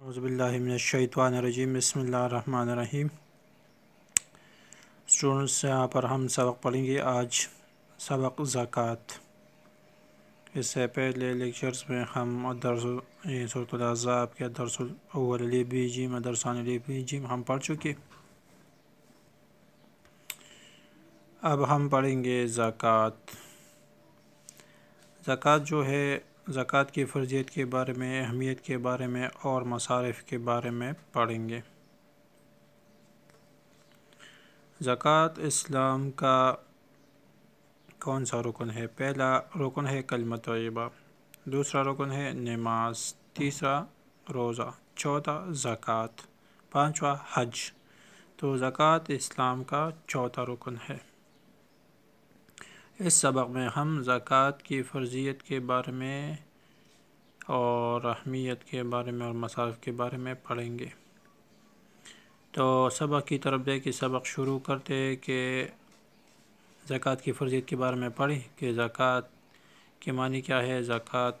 रज़ीम बसमीम स्टूडेंट्स यहाँ पर हम सबक पढ़ेंगे आज सबक ज़क़़त इससे पहले लेक्चर्स में हम दरसलजाब के जिम बीजिम बी जिम हम पढ़ चुके अब हम पढ़ेंगे ज़क़़त ज़क़़त जो है ज़क़़त की फ़र्जियत के बारे में अहमियत के बारे में और मसारफ़ के बारे में पढ़ेंगे ज़क़़त इस्लाम का कौन सा रुकन है पहला रुकन है कलम तयबा दूसरा रुकन है नमाज तीसरा रोज़ा चौथा ज़क़़त पाँचवा हज तो ज़क़़त इस्लाम का चौथा रुकन है इस सबक में हम ज़क़़त की फ़र्ज़ियत के बारे में और अहमियत के बारे में और मसारफ के बारे में पढ़ेंगे तो सबक की तरफ दे सबक शुरू करते कि ज़क़़त की फ़र्ज़ियत के बारे में पढ़ें कि ज़क़़त के मानी क्या है ज़क़़त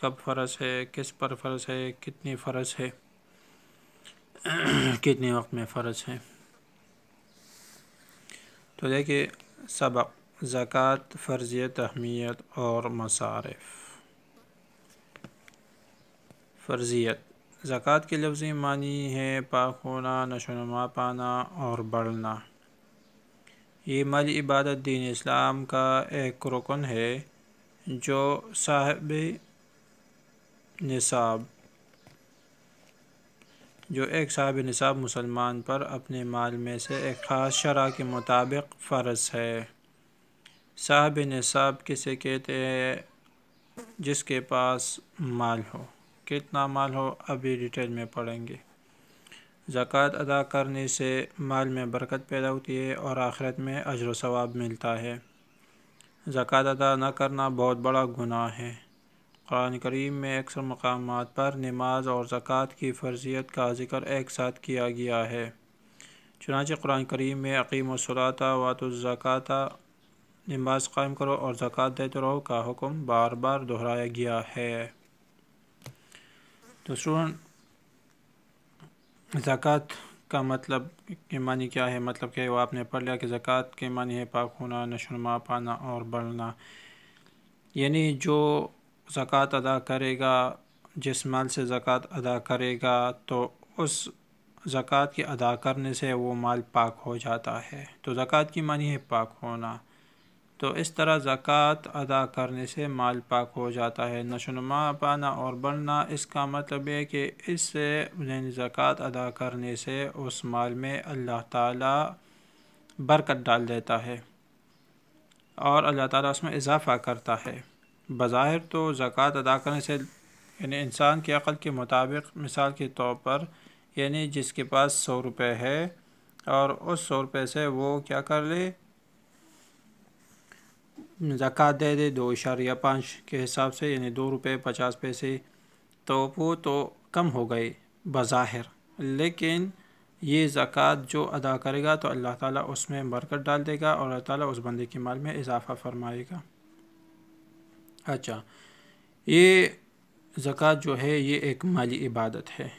कब फ़र्ज है किस पर फ़र्ज है कितनी फ़र्ज है कितने वक्त में फ़र्ज है तो देखिए सबक ज़क़़त फ़र्जियत अहमियत और मसारफ फ़र्ज़ियत ज़क़़त के लफ्ज़ी मानी है पाक होना नशोनमा पाना और बढ़ना ये मल इबादत दीन इस्लाम का एक रुकन है जो साहब निसाब जो एक साहब निसाब मुसलमान पर अपने माल में से एक ख़ास शरा के मुताबिक फ़र्ज़ है साहब निसाब किसे कहते हैं जिसके पास माल हो कितना माल हो अभी डिटेल में पढ़ेंगे ज़क़़त अदा करने से माल में बरकत पैदा होती है और आखिरत में अजर सवाब मिलता है ज़क़़त अदा न करना बहुत बड़ा गुनाह है कुरान करीम में अक्सर मकाम पर नमाज और ज़क़़त की फ़र्जियत का जिक्र एक साथ किया गया है चुनाच कुरान करीम में अकीम सलाता वात नमाज कायम करो और ज़क़़त देते रहो का हुक्म बार बार दोहराया गया है तो स्टूडेंट ज़क़़त का मतलब के मानी क्या है मतलब क्या है वो आपने पढ़ लिया कि ज़क़़त के मानी है पाक होना नशोनमा पाना और बढ़ना यानी जो ज़क़़त अदा करेगा जिस माल से ज़क़़त अदा करेगा तो उस ज़क़़त के अदा करने से वो माल पाक हो जाता है तो ज़क़़त की मानी है पाक होना तो इस तरह ज़क़़त अदा करने से माल पाक हो जाता है नशोनुमा पाना और बढ़ना इसका मतलब है कि इससे ज़क़़त अदा करने से उस माल में अल्लाह ताला बरकत डाल देता है और अल्लाह ताला उसमें इजाफ़ा करता है बज़ाहिर तो ज़क़़त अदा करने से यानी इंसान की अक़ल के मुताबिक मिसाल के तौर पर यानी जिसके पास सौ रुपये है और उस सौ रुपये से वो क्या कर ले ज़क़़त दे दे दो इशारिया पाँच के हिसाब से यानी दो रुपये पचास पैसे तो वो तो कम हो गए बज़ाहिर लेकिन ये ज़क़़त जो अदा करेगा तो अल्लाह ताला उसमें बरकत डाल देगा और अल्लाह ताला उस बंदे के माल में इजाफ़ा फरमाएगा अच्छा ये ज़क़़त जो है ये एक माली इबादत है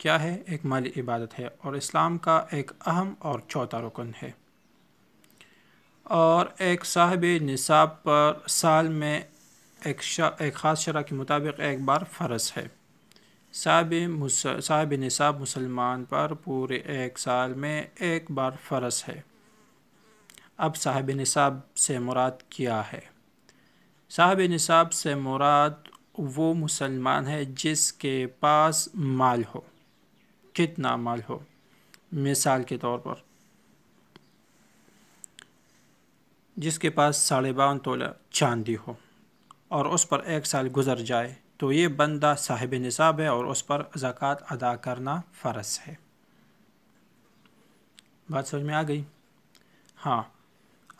क्या है एक माली इबादत है और इस्लाम का एक अहम और चौथा रुकन है और एक साहब निसाब पर साल में एक शा, एक ख़ास शरा के मुताबिक एक बार फ़र्ज है साहब साहब निसाब मुसलमान पर पूरे एक साल में एक बार फ़र्ज है अब साहब निसाब से मुराद क्या है साहब निसाब से मुराद वो मुसलमान है जिसके पास माल हो कितना माल हो मिसाल के तौर पर जिसके पास साढ़े बावन तोला चांदी हो और उस पर एक साल गुजर जाए तो ये बंदा साहिब निसाब है और उस पर ज़क़़त अदा करना फ़र्ज है बात समझ में आ गई हाँ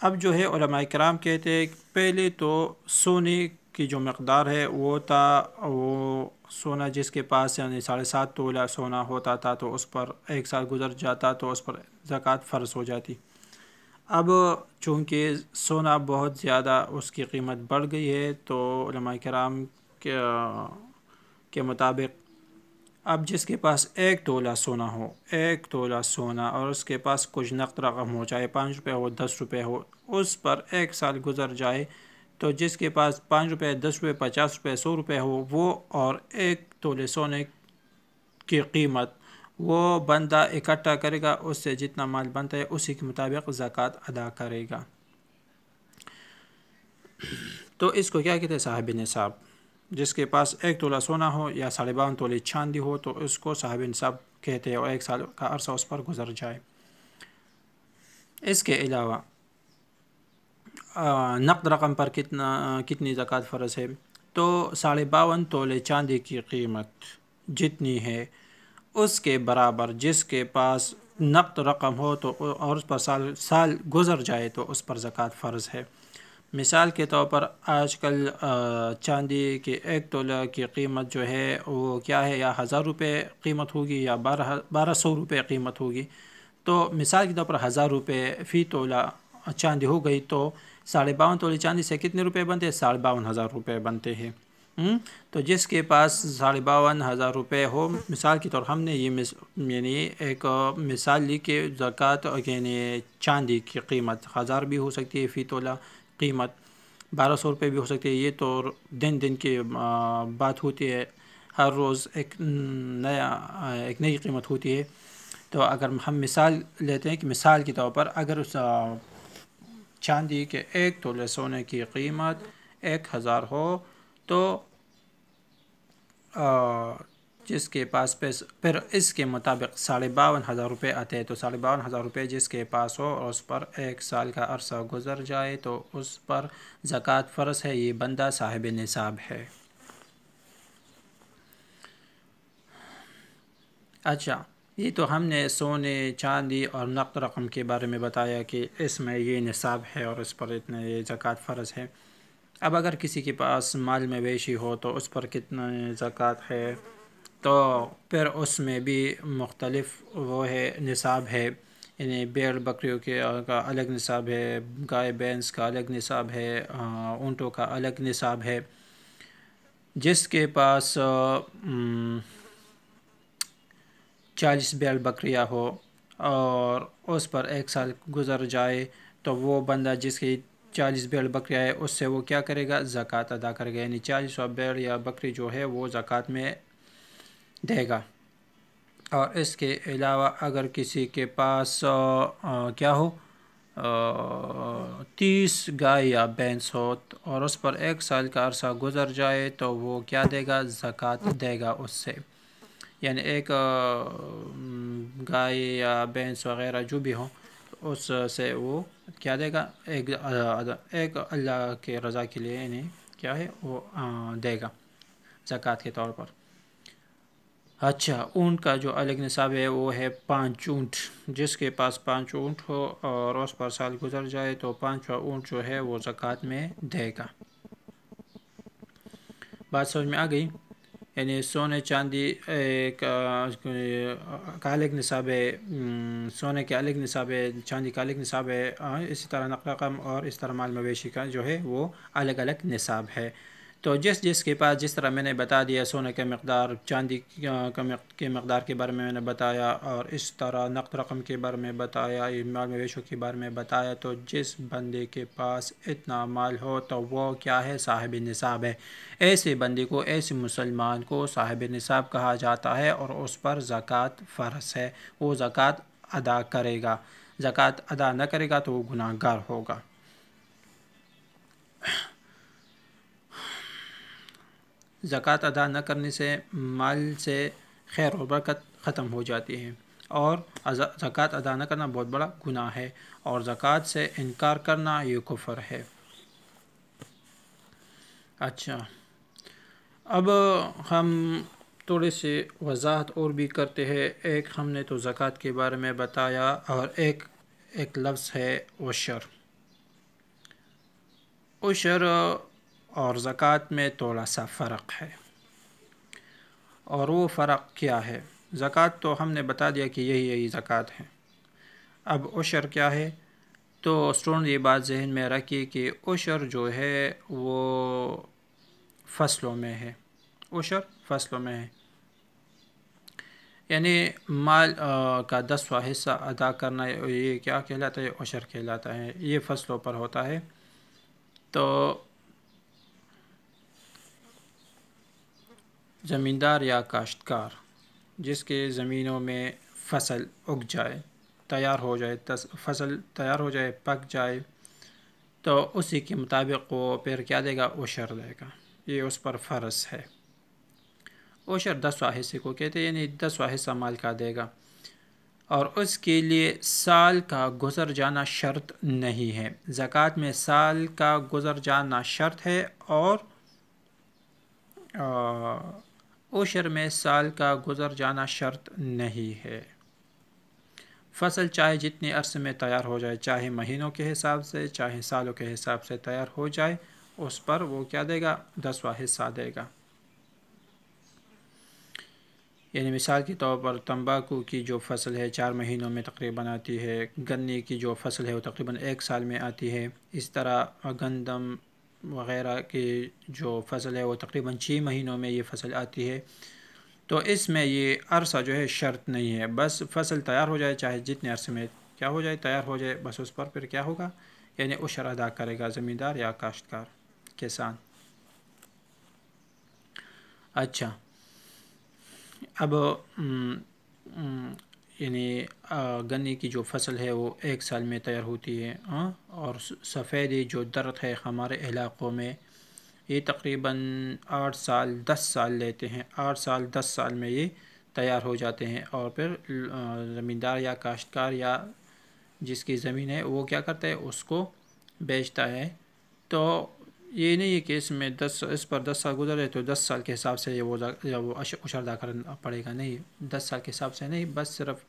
अब जो है कराम कहते हैं पहले तो सोने की जो मकदार है वो था वो सोना जिसके पास यानी साढ़े सात तोला सोना होता था तो उस पर एक साल गुजर जाता तो उस पर ज़क़़त फ़र्ज हो जाती अब चूँकि सोना बहुत ज़्यादा उसकी कीमत बढ़ गई है तो कराम के, के मुताबिक अब जिसके पास एक तोला सोना हो एक तोला सोना और उसके पास कुछ नकद रकम हो चाहे पाँच रुपये हो दस रुपये हो उस पर एक साल गुजर जाए तो जिसके पास पाँच रुपये दस रुपये पचास रुपये सौ रुपये हो वो और एक तोले सोने की कीमत वो बंदा इकट्ठा करेगा उससे जितना माल बनता है उसी के मुताबिक ज़क़़त अदा करेगा तो इसको क्या कहते हैं साहब नसाब जिसके पास एक तोला सोना हो या साढ़े बावन तोले चांदी हो तो उसको साहब नसाब कहते हैं और एक साल का अरसा उस पर गुजर जाए इसके अलावा नकद रकम पर कितना कितनी ज़क़़त फ़र्ज है तो साढ़े बावन तोले चांदी की कीमत जितनी है उसके बराबर जिसके पास नकद रकम हो तो और उस पर साल साल गुजर जाए तो उस पर ज़क़़त फ़र्ज़ है मिसाल के तौर पर आजकल चांदी के एक तोला की कीमत जो है वो क्या है या हज़ार रुपये कीमत होगी या बारह बारह सौ रुपये कीमत होगी तो मिसाल के तौर पर हज़ार रुपये फ़ी तोला चांदी हो गई तो साढ़े बावन तोले चांदी से कितने रुपये बनते हैं साढ़े बावन हज़ार रुपये बनते हैं हम्म? तो जिसके पास साढ़े बावन हज़ार रुपये हो मिसाल के तौर हमने ये यानी एक मिसाल ली कि जक़ात यानी चांदी की कीमत हज़ार भी हो सकती है फ़ी तोला कीमत बारह सौ रुपये भी हो सकती है ये तो दिन दिन की बात होती है हर रोज़ एक नया एक नई कीमत होती है तो अगर हम मिसाल लेते हैं कि मिसाल के तौर पर अगर उस चांदी के एक तोले सोने की कीमत एक हज़ार हो तो जिसके पास पैस फिर इसके मुताबिक साढ़े बावन हज़ार रुपये आते हैं तो साढ़े बावन हज़ार रुपये जिसके पास हो और उस पर एक साल का अरसा गुजर जाए तो उस पर ज़क़़त फ़र्ज है ये बंदा साहिब निसाब है अच्छा ये तो हमने सोने चांदी और नकद रकम के बारे में बताया कि इसमें ये निसाब है और इस पर इतने ज़क़़त फ़र्ज है अब अगर किसी के पास माल मवेशी हो तो उस पर कितना ज़क़़त है तो फिर उसमें भी मुख्तलफ वो है निसाब है यानी बैल बकरियों के का अलग निसाब है गाय बैंस का अलग निसाब है ऊँटों का अलग निसाब है जिसके पास चालीस बैल बकरियाँ हो और उस पर एक साल गुज़र जाए तो वो बंदा जिसकी चालीस बैल बकरी आए उससे वो क्या करेगा ज़क़़त अदा करेगा यानी चालीस बैल या बकरी जो है वो ज़क़़त में देगा और इसके अलावा अगर किसी के पास आ, आ, क्या हो तीस गाय या बैंस हो और उस पर एक साल का अरसा गुजर जाए तो वो क्या देगा ज़क़़त देगा उससे यानी एक गाय या बैंस वगैरह जो भी हों उस से वो क्या देगा एक एक अल्लाह के रज़ा के लिए इन्हें क्या है वो देगा ज़क़़त के तौर पर अच्छा ऊँट का जो अलग निसाब है वो है पाँच ऊँट जिसके पास पाँच ऊँट हो और उस पर साल गुजर जाए तो पाँचवा ऊँट जो है वो ज़क़़त में देगा बात समझ में आ गई यानी सोने चांदी का का अलग निसाब है सोने के अलग निसाब है चांदी का अलग निसाब है इसी तरह नकल कम और इस तरह माल मवेशी का जो है वो अलग अलग निसाब है तो जिस जिस के पास जिस तरह मैंने बता दिया सोने के मकदार चांदी के मकदार के बारे में मैंने बताया और इस तरह नकद रकम के बारे में बताया माल मवेशों के बारे में बताया तो जिस बंदे के पास इतना माल हो तो वो क्या है साहिब निसाब है ऐसे बंदे को ऐसे मुसलमान को साहिब निसाब कहा जाता है और उस पर ज़क़़त फ़र्ज है वो ज़क़़त अदा करेगा ज़क़़त अदा न करेगा तो वो गुनाहगार होगा ज़क़़त अदा न करने से माल से खैर वरक़त ख़त्म हो जाती है और ज़क़़त अदा न करना बहुत बड़ा गुनाह है और ज़क़़त से इनकार करना ये कुफर है अच्छा अब हम थोड़े से वजाहत और भी करते हैं एक हमने तो ज़क़़त के बारे में बताया और एक एक लफ्ज़ है ओशर ओशर और ज़क़़त में थोड़ा सा फ़र्क है और वो फ़र्क क्या है ज़क़़त तो हमने बता दिया कि यही यही ज़क़़त है अब उशर क्या है तो स्टूडेंट ये बात जहन में रखिए कि उशर जो है वो फसलों में है उशर फसलों में है यानी माल आ, का दसवा हिस्सा अदा करना ये क्या कहलाता है उशर कहलाता है ये फसलों पर होता है तो ज़मींदार या काश्तकार जिसके ज़मीनों में फसल उग जाए तैयार हो जाए तस, फसल तैयार हो जाए पक जाए तो उसी के मुताबिक वो फिर क्या देगा ओशर देगा ये उस पर फ़र्ज है ओशर दस हिस्से को कहते हैं यानी दस हिस्सा माल का देगा और उसके लिए साल का गुज़र जाना शर्त नहीं है ज़क़़त में साल का गुज़र जाना शर्त है और आ, ओशर में साल का गुज़र जाना शर्त नहीं है फसल चाहे जितने अर्स में तैयार हो जाए चाहे महीनों के हिसाब से चाहे सालों के हिसाब से तैयार हो जाए उस पर वो क्या देगा दसवा हिस्सा देगा यानी मिसाल के तौर पर तंबाकू की जो फसल है चार महीनों में तकरीबन आती है गन्ने की जो फसल है वो तकरीबन एक साल में आती है इस तरह गंदम वगैरह की जो फसल है वो तकरीबन छः महीनों में ये फसल आती है तो इसमें ये अरसा जो है शर्त नहीं है बस फसल तैयार हो जाए चाहे जितने अरसे में क्या हो जाए तैयार हो जाए बस उस पर फिर क्या होगा यानी उशर अदा करेगा ज़मींदार या काश्तकार किसान अच्छा अब यानी गन्ने की जो फसल है वो एक साल में तैयार होती है हाँ और सफ़ेदी जो दर्द है हमारे इलाक़ों में ये तकरीबन आठ साल दस साल लेते हैं आठ साल दस साल में ये तैयार हो जाते हैं और फिर ज़मींदार या काश्तकार या जिसकी ज़मीन है वो क्या करता है उसको बेचता है तो ये नहीं है कि इसमें दस इस पर दस साल गुजर रहे तो दस साल के हिसाब से ये वो या वो उछरदा करना पड़ेगा नहीं दस साल के हिसाब से नहीं बस सिर्फ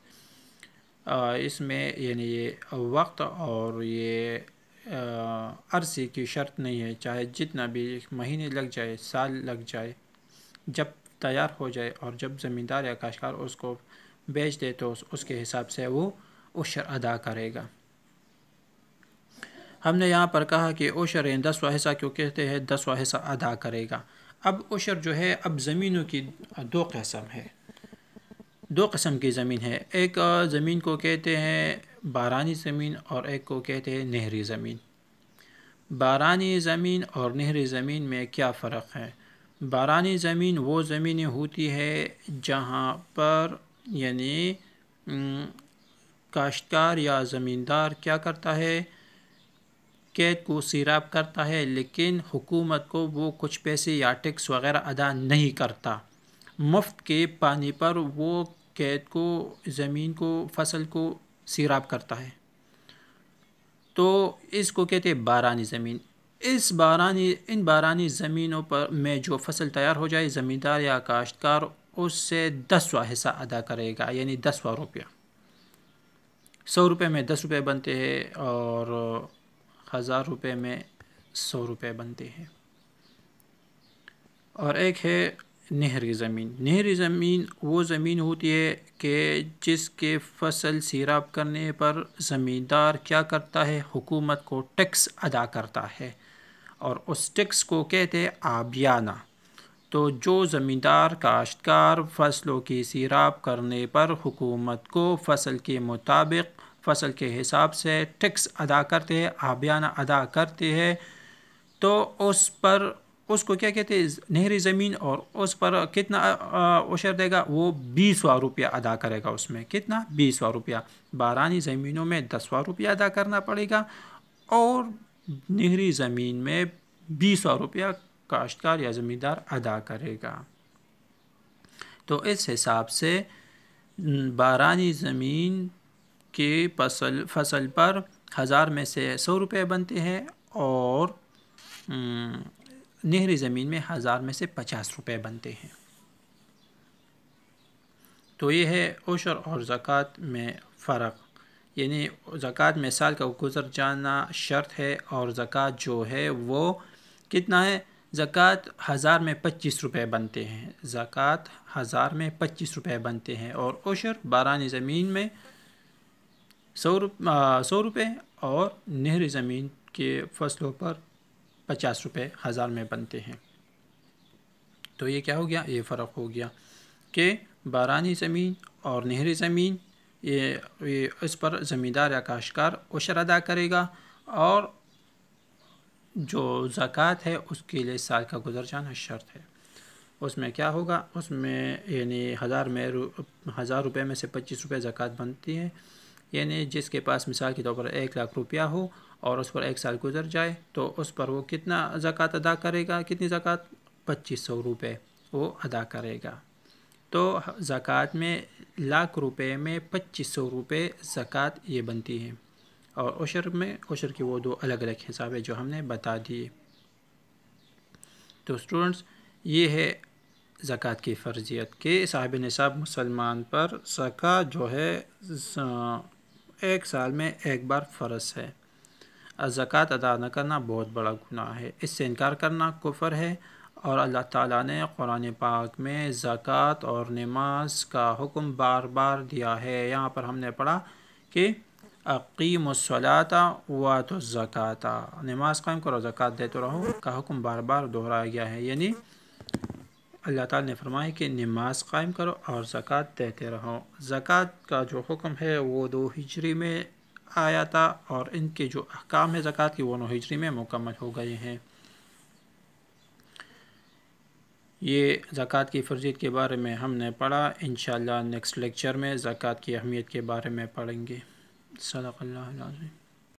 इसमें यानी ये वक्त और ये अरसे की शर्त नहीं है चाहे जितना भी महीने लग जाए साल लग जाए जब तैयार हो जाए और जब ज़मींदार या काशकार उसको बेच दे तो उसके हिसाब से वो उशर अदा करेगा हमने यहाँ पर कहा कि ओशर दसवा हिस्सा क्यों कहते हैं दसवा हिस्सा अदा करेगा अब ओशर जो है अब ज़मीनों की दो कस्म है दो कस्म की ज़मीन है एक ज़मीन को कहते हैं बारानी ज़मीन और एक को कहते हैं नहरी ज़मीन बारानी ज़मीन और नहरी ज़मीन में क्या फ़र्क है बारानी ज़मीन वो ज़मीनें होती है जहाँ पर यानी काश्तकार या ज़मींदार क्या करता है कैद को सिराब करता है लेकिन हुकूमत को वो कुछ पैसे या टैक्स वगैरह अदा नहीं करता मुफ्त के पानी पर वो कैद को ज़मीन को फसल को सिराब करता है तो इसको कहते हैं बारानी ज़मीन इस बारानी इन बारानी ज़मीनों पर में जो फसल तैयार हो जाए ज़मींदार या काश्तकार उससे दसवा हिस्सा अदा करेगा यानी दसवा रुपया सौ रुपये में दस रुपये बनते हैं और हज़ार रुपये में सौ रुपये बनते हैं और एक है नहरी ज़मीन नहरी ज़मीन वो ज़मीन होती है कि जिसके फसल सीराब करने पर ज़मींदार क्या करता है हुकूमत को टैक्स अदा करता है और उस टैक्स को कहते हैं आबियाना तो जो ज़मींदार काश्तकार फसलों की सीराब करने पर हुकूमत को फसल के मुताबिक फसल के हिसाब से टैक्स अदा करते हैं आबियाना अदा करते हैं तो उस पर उसको क्या कहते हैं नहरी ज़मीन और उस पर कितना उशर देगा वो बीसवा रुपया अदा करेगा उसमें कितना बीसवा रुपया बारानी ज़मीनों में दसवा रुपया अदा करना पड़ेगा और नहरी ज़मीन में बीसवा रुपया काश्तकार या ज़मींदार अदा करेगा तो इस हिसाब से बारानी ज़मीन के फसल फसल पर हज़ार में से सौ रुपये बनते हैं और हम्म, नहरी ज़मीन में हज़ार में से पचास रुपये बनते हैं तो ये है ओशर और ज़क़़त में फ़र्क यानी ज़क़़त में साल का गुज़र जाना शर्त है और ज़क़़त जो है वो कितना है ज़क़़त हज़ार में पच्चीस रुपये बनते हैं ज़क़़त हज़ार में पच्चीस रुपये बनते हैं और ओशर बारानी ज़मीन में सौ रुप सौ रुपये और नहरी ज़मीन के फसलों पर पचास रुपये हज़ार में बनते हैं तो ये क्या हो गया ये फ़र्क हो गया कि बारानी ज़मीन और नहरी ज़मीन ये, ये इस पर ज़मींदार या काशकार उशर अदा करेगा और जो ज़क़़त है उसके लिए साल का गुजर जाना शर्त है उसमें क्या होगा उसमें यानी हज़ार में हज़ार रुपये में से पच्चीस रुपये ज़क़़त बनती है यानी जिसके पास मिसाल के तौर पर एक लाख रुपया हो और उस पर एक साल गुजर जाए तो उस पर वो कितना ज़क़़त अदा करेगा कितनी ज़क़़त पच्चीस सौ रुपये वो अदा करेगा तो ज़क़़त में लाख रुपये में पच्चीस सौ रुपये ज़क़़त ये बनती है और उशर में उशर के वो दो अलग अलग हिसाब है जो हमने बता दिए तो स्टूडेंट्स ये है ज़क़़त की फ़र्जियत के साहब नसाब मुसलमान पर सका जो है एक साल में एक बार फ़र्ज है ज़क़़त अदा न करना बहुत बड़ा गुनाह है इससे इनकार करना कुफर है और अल्लाह ताला ने कुरान पाक में ज़क़़त और नमाज का हुक्म बार बार दिया है यहाँ पर हमने पढ़ा कि अकीम सलाता व तो ज़क़़ता नमाज कायम करो ज़क़़त देते रहो का हुक्म बार बार दोहराया गया है यानी अल्लाह ताला ने फरमाया कि नमाज कायम करो और ज़क़़त देते रहो ज़क़़त का जो हुक्म है वो दो हिजरी में आया था और इनके जो अहकाम है ज़क़़त के वो नौ हिजरी में मुकम्मल हो गए हैं ये ज़क़़त की फर्जियत के बारे में हमने पढ़ा इन नेक्स्ट लेक्चर में ज़क़़त की अहमियत के बारे में पढ़ेंगे सदाकल्ला